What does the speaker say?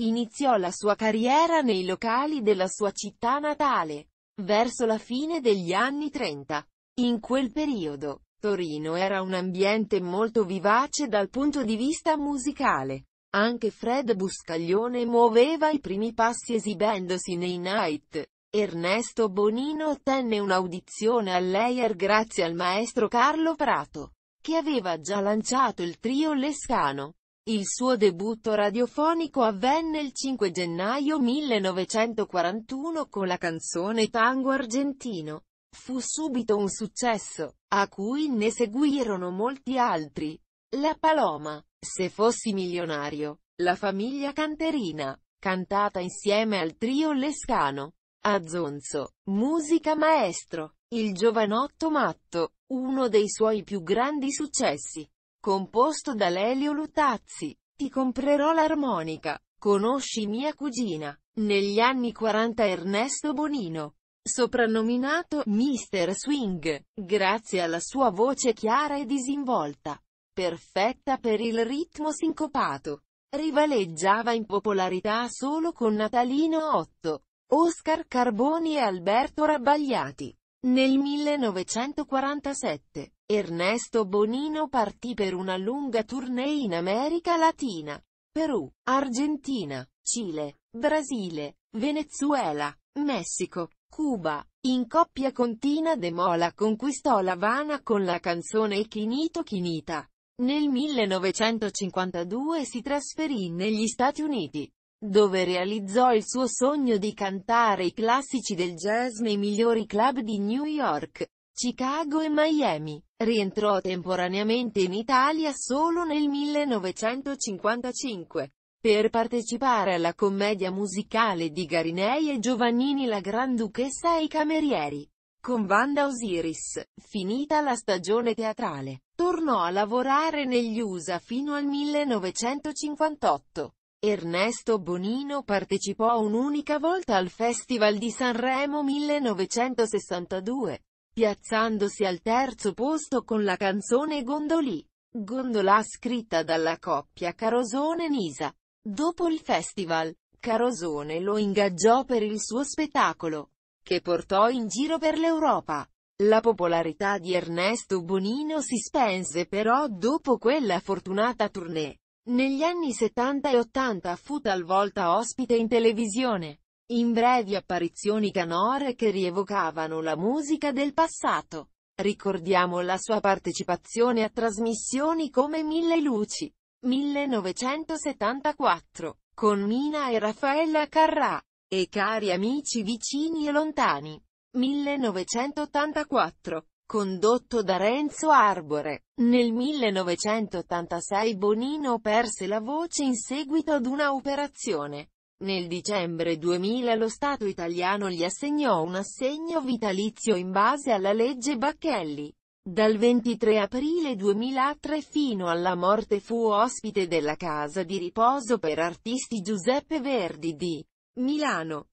Iniziò la sua carriera nei locali della sua città natale, verso la fine degli anni 30. In quel periodo, Torino era un ambiente molto vivace dal punto di vista musicale. Anche Fred Buscaglione muoveva i primi passi esibendosi nei night. Ernesto Bonino ottenne un'audizione all'Eier grazie al maestro Carlo Prato, che aveva già lanciato il trio Lescano. Il suo debutto radiofonico avvenne il 5 gennaio 1941 con la canzone Tango Argentino. Fu subito un successo, a cui ne seguirono molti altri. La Paloma, Se fossi milionario, La famiglia Canterina, cantata insieme al trio Lescano. Azzonzo, musica maestro, Il giovanotto matto, uno dei suoi più grandi successi composto da Lelio Lutazzi. Ti comprerò l'armonica. Conosci mia cugina. Negli anni 40 Ernesto Bonino, soprannominato Mr. Swing, grazie alla sua voce chiara e disinvolta, perfetta per il ritmo sincopato, rivaleggiava in popolarità solo con Natalino Otto, Oscar Carboni e Alberto Rabbagliati. Nel 1947, Ernesto Bonino partì per una lunga tournée in America Latina, Perù, Argentina, Cile, Brasile, Venezuela, Messico, Cuba. In coppia con Tina De Mola conquistò l'Havana con la canzone Chinito Chinita. Nel 1952 si trasferì negli Stati Uniti, dove realizzò il suo sogno di cantare i classici del jazz nei migliori club di New York, Chicago e Miami. Rientrò temporaneamente in Italia solo nel 1955, per partecipare alla commedia musicale di Garinei e Giovannini La Granduchessa e i Camerieri, con Vanda Osiris. Finita la stagione teatrale, tornò a lavorare negli USA fino al 1958. Ernesto Bonino partecipò un'unica volta al Festival di Sanremo 1962, piazzandosi al terzo posto con la canzone Gondolì. Gondola scritta dalla coppia Carosone-Nisa. Dopo il festival, Carosone lo ingaggiò per il suo spettacolo, che portò in giro per l'Europa. La popolarità di Ernesto Bonino si spense però dopo quella fortunata tournée. Negli anni 70 e 80 fu talvolta ospite in televisione in brevi apparizioni canore che rievocavano la musica del passato. Ricordiamo la sua partecipazione a trasmissioni come Mille Luci, 1974, con Mina e Raffaella Carrà, e Cari amici vicini e lontani, 1984, condotto da Renzo Arbore. Nel 1986 Bonino perse la voce in seguito ad una operazione. Nel dicembre 2000 lo Stato italiano gli assegnò un assegno vitalizio in base alla legge Bacchelli. Dal 23 aprile 2003 fino alla morte fu ospite della casa di riposo per artisti Giuseppe Verdi di Milano.